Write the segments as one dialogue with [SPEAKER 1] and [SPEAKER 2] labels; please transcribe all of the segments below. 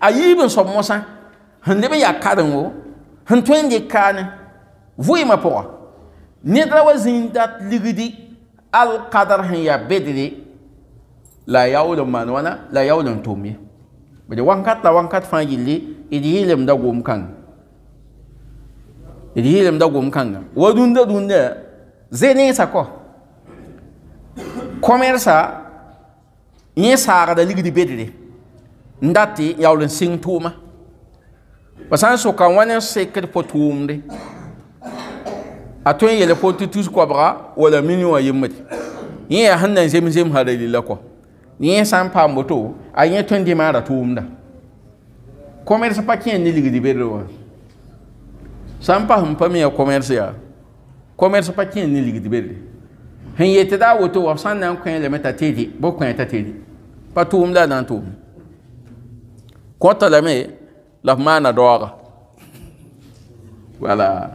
[SPEAKER 1] a yiib n sõb mosã sẽn leb n yaa karengo sẽn tõe n dɩk kaane vɩɩmã pʋga ned ra wa zĩig dat ligdi alkadr sẽn yaa bedre la a yaool n maan wãna la a yaool n tʋm ye bd wãnkat la wãnkat fãa yelle d yɩɩlemda gom kãnga d yɩɩlemda gom kãnga wa rũndã rũndã zẽ neesã kɔ kõmɛrsa yẽ saagda ligd bedre n dat tɩ yaool n sɩng tʋʋma pa sã n soka wã ne n sekd po tʋʋmde a tõe n yel po tɩ tus koabga wala mini wã yembde yẽ yaa sẽn na n zems-zemsã ra lila kɔ yẽ sã n paam woto a yẽ tõe n dɩ maara tʋʋmda commerce pa kẽ ni bedre wã sã n pasm pa me yaa commerce yaa commerce pa kẽ nilgd bedre sẽn yetɩ daa woto wa sã n na n kõ lame t'a tɩɩdɩ bo kõ t'a tɩɩdɩ pa tʋʋmda a na n tʋʋmd kota lame la Voilà. doaga wala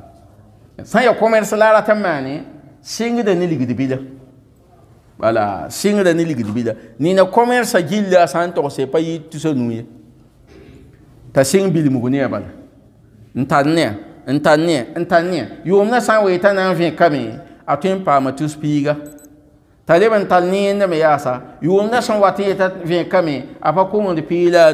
[SPEAKER 1] san ya commerce la rata mani singida de wala de ni ni na commerce gilla san to se nui tu so nuye ta sing bil mu ne bala a ntanne ntanne san we tan an fin kami atin pa matus piga tale ban tal ni ne me yasa mna san wati apa pila